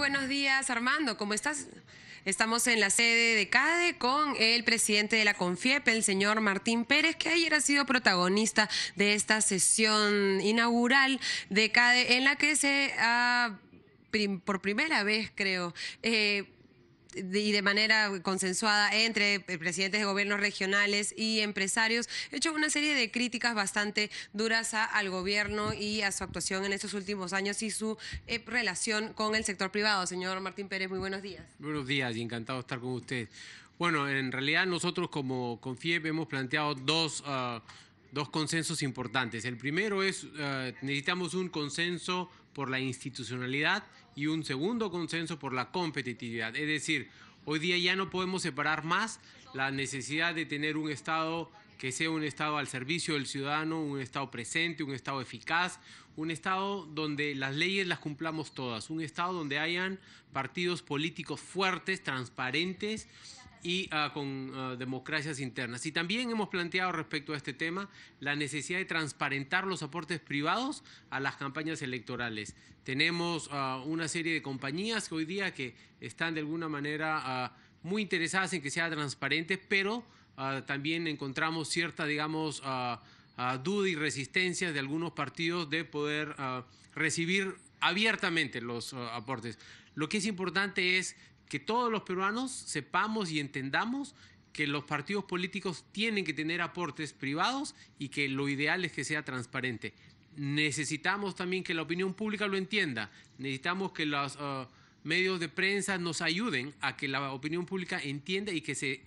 buenos días, Armando. ¿Cómo estás? Estamos en la sede de CADE con el presidente de la CONFIEP, el señor Martín Pérez, que ayer ha sido protagonista de esta sesión inaugural de CADE, en la que se ha, por primera vez, creo, eh, y de manera consensuada entre presidentes de gobiernos regionales y empresarios, He hecho una serie de críticas bastante duras al gobierno y a su actuación en estos últimos años y su eh, relación con el sector privado. Señor Martín Pérez, muy buenos días. Buenos días y encantado de estar con usted. Bueno, en realidad nosotros como CONFIEP hemos planteado dos... Ah, dos consensos importantes. El primero es, ah, necesitamos un consenso por la institucionalidad y un segundo consenso por la competitividad. Es decir, hoy día ya no podemos separar más la necesidad de tener un Estado que sea un Estado al servicio del ciudadano, un Estado presente, un Estado eficaz, un Estado donde las leyes las cumplamos todas, un Estado donde hayan partidos políticos fuertes, transparentes y ah, con ah, democracias internas. Y también hemos planteado respecto a este tema la necesidad de transparentar los aportes privados a las campañas electorales. Tenemos ah, una serie de compañías hoy día que están de alguna manera muy interesadas en que sea transparente, pero también encontramos cierta, digamos, duda y resistencia de algunos partidos de poder recibir abiertamente los aportes. Lo que es importante es que todos los peruanos sepamos y entendamos que los partidos políticos tienen que tener aportes privados y que lo ideal es que sea transparente. Necesitamos también que la opinión pública lo entienda. Necesitamos que los eh, medios de prensa nos ayuden a que la opinión pública entienda y que se,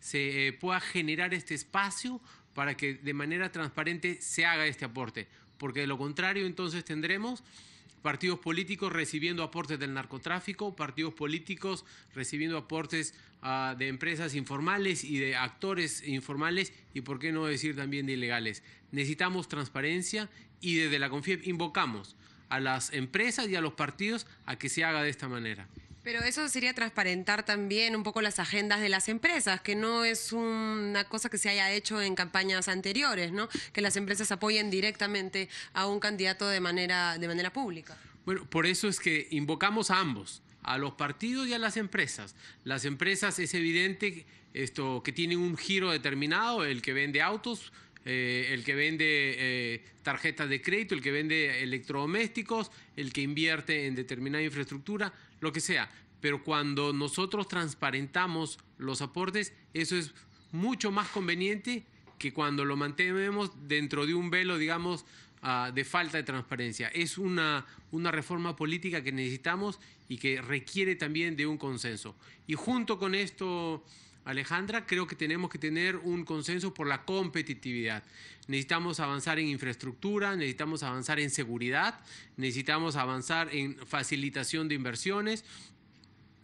se eh, pueda generar este espacio para que de manera transparente se haga este aporte. Porque de lo contrario entonces tendremos partidos políticos recibiendo aportes del narcotráfico, partidos políticos recibiendo aportes ah, de empresas informales y de actores informales y, por qué no decir, también de ilegales. Necesitamos transparencia y desde la CONFIEP invocamos a las empresas y a los partidos a que se haga de esta manera. Pero eso sería transparentar también un poco las agendas de las empresas, que no es una cosa que se haya hecho en campañas anteriores, ¿no? Que las empresas apoyen directamente a un candidato de manera, de manera pública. Bueno, por eso es que invocamos a ambos, a los partidos y a las empresas. Las empresas es evidente esto que tienen un giro determinado, el que vende autos eh, el que vende eh, tarjetas de crédito, el que vende electrodomésticos, el que invierte en determinada infraestructura, lo que sea. Pero cuando nosotros transparentamos los aportes, eso es mucho más conveniente que cuando lo mantenemos dentro de un velo, digamos, ah, de falta de transparencia. Es una, una reforma política que necesitamos y que requiere también de un consenso. Y junto con esto... Alejandra, creo que tenemos que tener un consenso por la competitividad. Necesitamos avanzar en infraestructura, necesitamos avanzar en seguridad, necesitamos avanzar en facilitación de inversiones,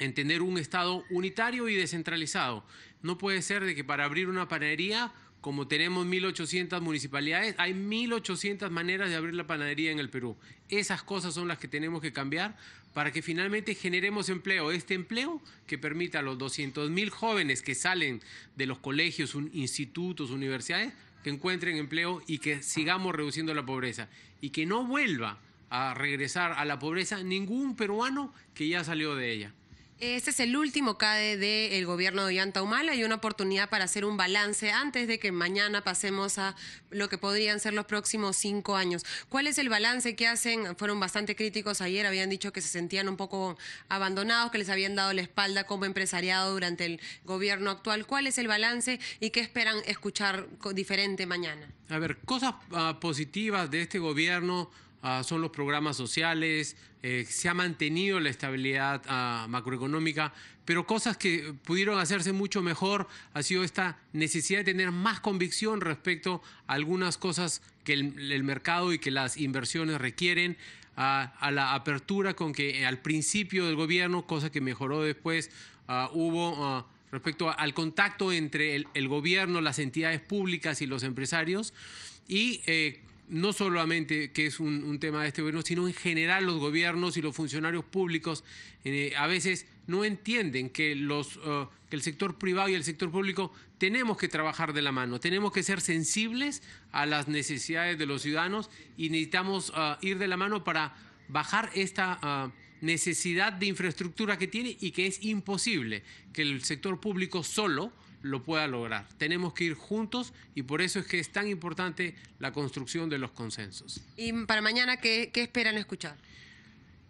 en tener un Estado unitario y descentralizado. No puede ser de que para abrir una panadería como tenemos 1.800 municipalidades, hay 1.800 maneras de abrir la panadería en el Perú. Esas cosas son las que tenemos que cambiar para que finalmente generemos empleo. Este empleo que permita a los 200 mil jóvenes que salen de los colegios, institutos, universidades, que encuentren empleo y que sigamos reduciendo la pobreza y que no vuelva a regresar a la pobreza ningún peruano que ya salió de ella. Este es el último CADE del gobierno de Ollanta Humala y una oportunidad para hacer un balance antes de que mañana pasemos a lo que podrían ser los próximos cinco años. ¿Cuál es el balance que hacen? Fueron bastante críticos ayer, habían dicho que se sentían un poco abandonados, que les habían dado la espalda como empresariado durante el gobierno actual. ¿Cuál es el balance y qué esperan escuchar diferente mañana? A ver, cosas ah, positivas de este gobierno Ah, son los programas sociales, eh, se ha mantenido la estabilidad ah, macroeconómica, pero cosas que pudieron hacerse mucho mejor ha sido esta necesidad de tener más convicción respecto a algunas cosas que el, mercado y que las inversiones requieren. Ah, a la apertura con que eh, al principio del gobierno, cosa que mejoró después, hubo respecto al contacto entre el, gobierno, las entidades públicas y los empresarios y eh, no solamente que es un, tema de este gobierno, sino en general los gobiernos y los funcionarios públicos eh, a veces no entienden eh, que, el sector privado y el sector público tenemos que trabajar de la mano, tenemos que ser sensibles a las necesidades de los ciudadanos y necesitamos eh, ir de la mano para bajar esta... necesidad de infraestructura que tiene y que es imposible que el sector público solo lo pueda lograr. Tenemos que ir juntos y por eso es que es tan importante la construcción de los consensos. ¿Y para mañana qué, esperan escuchar?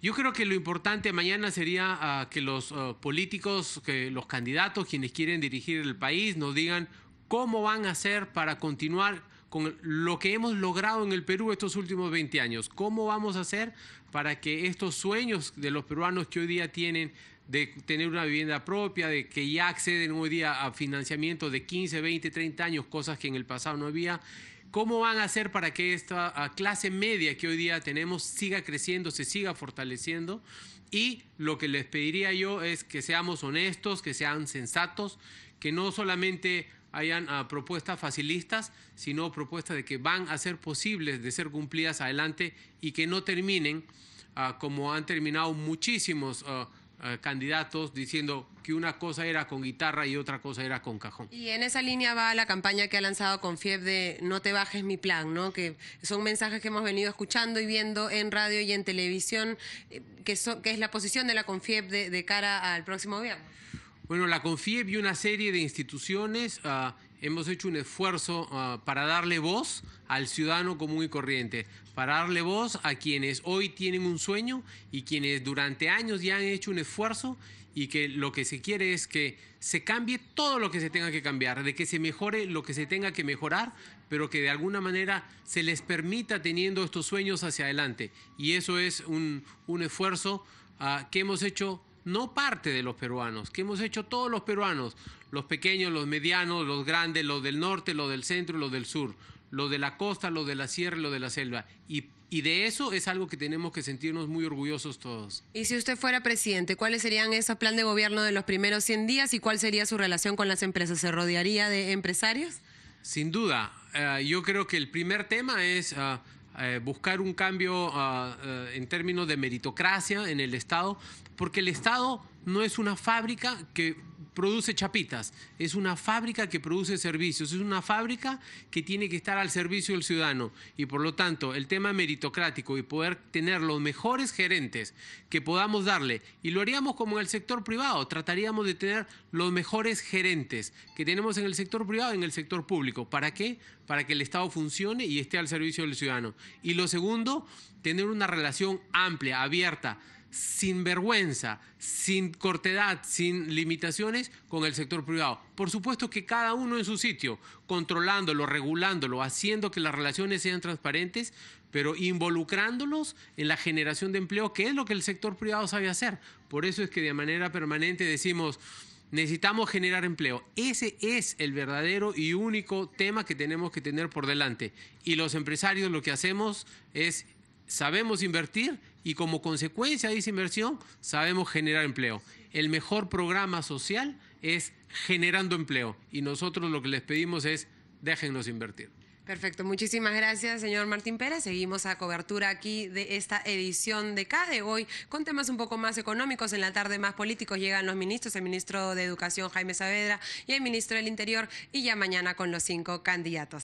Yo creo que lo importante mañana sería ah, que los ah, políticos, que los candidatos, quienes quieren dirigir el país, nos digan cómo van a hacer para continuar con lo que hemos logrado en el Perú estos últimos 20 años. ¿Cómo vamos a hacer para que estos sueños de los peruanos que hoy día tienen de tener una vivienda propia, de que ya acceden hoy día a financiamiento de 15, 20, 30 años, cosas que en el pasado no había. ¿Cómo van a hacer para que esta ah, clase media que hoy día tenemos siga creciendo, se siga fortaleciendo? Y lo que les pediría yo es que seamos honestos, que sean sensatos, que no solamente hayan ah, propuestas facilistas, sino propuestas de que van a ser posibles de ser cumplidas adelante y que no terminen ah, como han terminado muchísimos eh, candidatos diciendo que una cosa era con guitarra y otra cosa era con cajón. Y en esa línea va la campaña que ha lanzado Confiep de No te bajes mi plan, ¿no? Que son mensajes que hemos venido escuchando y viendo en radio y en televisión, eh, que, es la posición de la Confiep de, cara al próximo gobierno. Bueno, la Confiep y una serie de instituciones ah, hemos hecho un esfuerzo ah, para darle voz al ciudadano común y corriente, para darle voz a quienes hoy tienen un sueño y quienes durante años ya han hecho un esfuerzo y que lo que se quiere es que se cambie todo lo que se tenga que cambiar, de que se mejore lo que se tenga que mejorar, pero que de alguna manera se les permita teniendo estos sueños hacia adelante. Y eso es un, esfuerzo ah, que hemos hecho no parte de los peruanos, que hemos hecho todos los peruanos, los pequeños, los medianos, los grandes, los del norte, los del centro, y los del sur lo de la costa, lo de la sierra, lo de la selva. Y, de eso es algo que tenemos que sentirnos muy orgullosos todos. Y si usted fuera presidente, ¿cuáles serían esos plan de gobierno de los primeros 100 días y cuál sería su relación con las empresas? ¿Se rodearía de empresarios? Sin duda. Eh, yo creo que el primer tema es ah, eh, buscar un cambio ah, eh, en términos de meritocracia en el Estado, porque el Estado no es una fábrica que produce chapitas, es una fábrica que produce servicios, es una fábrica que tiene que estar al servicio del ciudadano y por lo tanto el tema meritocrático y poder tener los mejores gerentes que podamos darle, y lo haríamos como en el sector privado, trataríamos de tener los mejores gerentes que tenemos en el sector privado y en el sector público. ¿Para qué? Para que el Estado funcione y esté al servicio del ciudadano. Y lo segundo, tener una relación amplia, abierta sin vergüenza, sin cortedad, sin limitaciones con el sector privado. Por supuesto que cada uno en su sitio, controlándolo, regulándolo, haciendo que las relaciones sean transparentes, pero involucrándolos en la generación de empleo, que es lo que el sector privado sabe hacer. Por eso es que de manera permanente decimos, necesitamos generar empleo. Ese es el verdadero y único tema que tenemos que tener por delante. Y los empresarios lo que hacemos es, sabemos invertir y como consecuencia de esa inversión sabemos generar empleo. El mejor programa social es generando empleo y nosotros lo que les pedimos es déjennos invertir. Perfecto, muchísimas gracias, señor Martín Pérez. Seguimos a cobertura aquí de esta edición de CADE hoy con temas un poco más económicos. En la tarde más políticos llegan los ministros, el ministro de Educación Jaime Saavedra y el ministro del Interior y ya mañana con los cinco candidatos.